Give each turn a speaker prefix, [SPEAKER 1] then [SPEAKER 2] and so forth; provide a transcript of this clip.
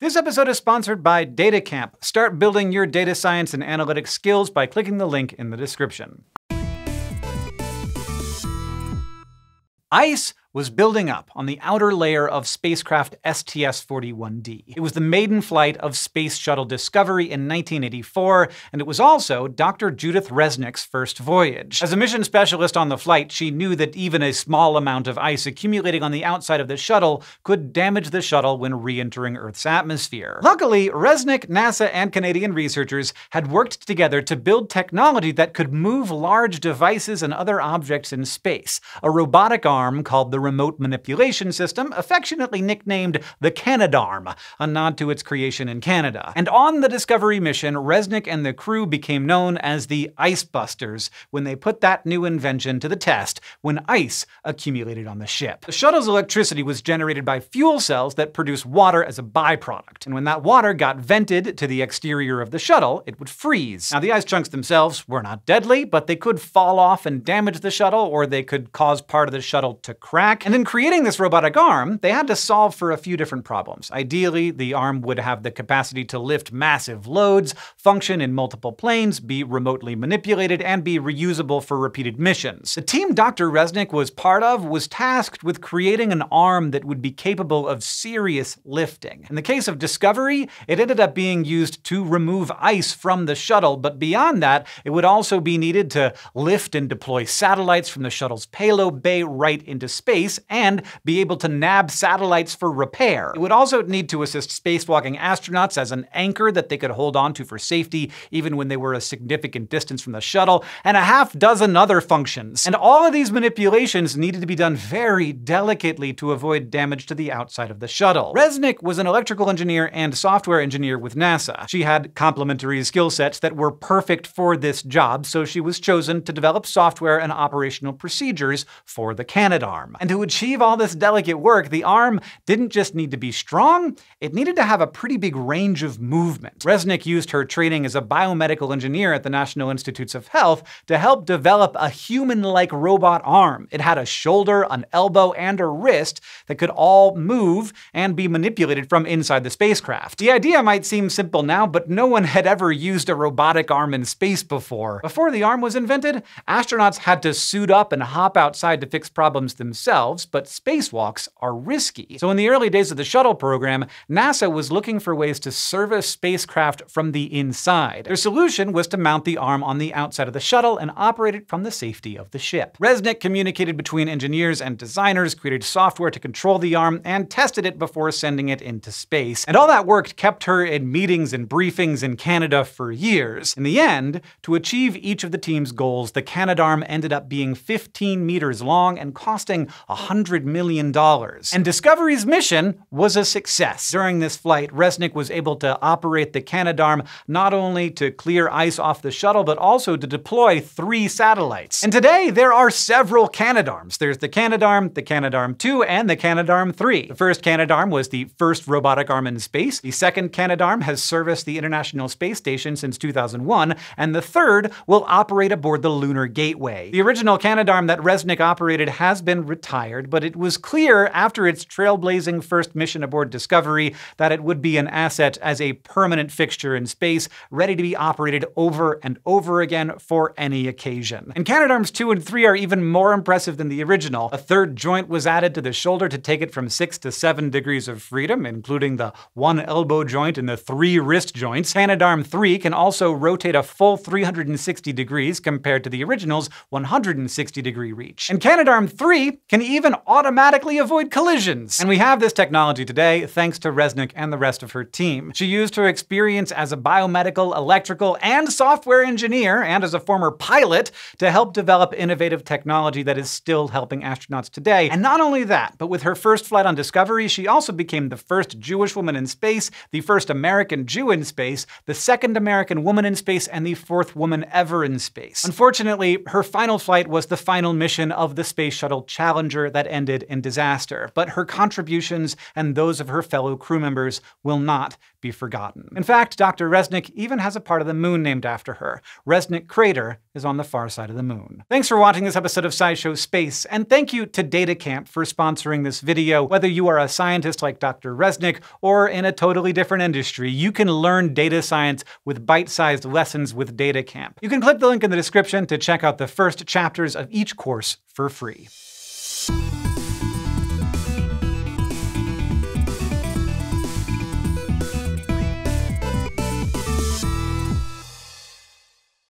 [SPEAKER 1] This episode is sponsored by DataCamp. Start building your data science and analytics skills by clicking the link in the description. ICE was building up on the outer layer of spacecraft STS-41D. It was the maiden flight of Space Shuttle Discovery in 1984, and it was also Dr. Judith Resnick's first voyage. As a mission specialist on the flight, she knew that even a small amount of ice accumulating on the outside of the shuttle could damage the shuttle when re-entering Earth's atmosphere. Luckily, Resnick, NASA, and Canadian researchers had worked together to build technology that could move large devices and other objects in space, a robotic arm called the remote manipulation system, affectionately nicknamed the Canadarm, a nod to its creation in Canada. And on the Discovery mission, Resnick and the crew became known as the Icebusters when they put that new invention to the test when ice accumulated on the ship. The shuttle's electricity was generated by fuel cells that produce water as a byproduct, and when that water got vented to the exterior of the shuttle, it would freeze. Now, the ice chunks themselves were not deadly, but they could fall off and damage the shuttle, or they could cause part of the shuttle to crash back. And in creating this robotic arm, they had to solve for a few different problems. Ideally, the arm would have the capacity to lift massive loads, function in multiple planes, be remotely manipulated, and be reusable for repeated missions. The team Dr. Resnick was part of was tasked with creating an arm that would be capable of serious lifting. In the case of Discovery, it ended up being used to remove ice from the shuttle, but beyond that, it would also be needed to lift and deploy satellites from the shuttle's payload bay right into space space and be able to nab satellites for repair. It would also need to assist spacewalking astronauts as an anchor that they could hold onto for safety, even when they were a significant distance from the shuttle, and a half dozen other functions. And all of these manipulations needed to be done very delicately to avoid damage to the outside of the shuttle. Resnick was an electrical engineer and software engineer with NASA. She had complementary skill sets that were perfect for this job, so she was chosen to develop software and operational procedures for the Canadarm. And and to achieve all this delicate work, the arm didn't just need to be strong, it needed to have a pretty big range of movement. Resnick used her training as a biomedical engineer at the National Institutes of Health to help develop a human-like robot arm. It had a shoulder, an elbow, and a wrist that could all move and be manipulated from inside the spacecraft. The idea might seem simple now, but no one had ever used a robotic arm in space before. Before the arm was invented, astronauts had to suit up and hop outside to fix problems themselves themselves, but spacewalks are risky. So in the early days of the shuttle program, NASA was looking for ways to service spacecraft from the inside. Their solution was to mount the arm on the outside of the shuttle and operate it from the safety of the ship. Resnick communicated between engineers and designers, created software to control the arm, and tested it before sending it into space. And all that work kept her in meetings and briefings in Canada for years. In the end, to achieve each of the team's goals, the Canadarm ended up being 15 meters long and costing $100 million. And Discovery's mission was a success. During this flight, Resnick was able to operate the Canadarm not only to clear ice off the shuttle, but also to deploy three satellites. And today, there are several Canadarms. There's the Canadarm, the Canadarm-2, and the Canadarm-3. The first Canadarm was the first robotic arm in space. The second Canadarm has serviced the International Space Station since 2001, and the third will operate aboard the Lunar Gateway. The original Canadarm that Resnick operated has been retired tired, but it was clear after its trailblazing first mission aboard Discovery that it would be an asset as a permanent fixture in space, ready to be operated over and over again for any occasion. And Canadarms 2 and 3 are even more impressive than the original. A third joint was added to the shoulder to take it from 6 to 7 degrees of freedom, including the one elbow joint and the three wrist joints. Canadarm 3 can also rotate a full 360 degrees compared to the original's 160 degree reach. And Canadarm 3 can even automatically avoid collisions. And we have this technology today thanks to Resnick and the rest of her team. She used her experience as a biomedical, electrical, and software engineer, and as a former pilot, to help develop innovative technology that is still helping astronauts today. And not only that, but with her first flight on Discovery, she also became the first Jewish woman in space, the first American Jew in space, the second American woman in space, and the fourth woman ever in space. Unfortunately, her final flight was the final mission of the Space Shuttle Challenger that ended in disaster, but her contributions and those of her fellow crew members will not be forgotten. In fact, Dr. Resnick even has a part of the moon named after her. Resnick Crater is on the far side of the moon. Thanks for watching this episode of SciShow Space, and thank you to DataCamp for sponsoring this video. Whether you are a scientist like Dr. Resnick or in a totally different industry, you can learn data science with bite-sized lessons with DataCamp. You can click the link in the description to check out the first chapters of each course for free. Peace.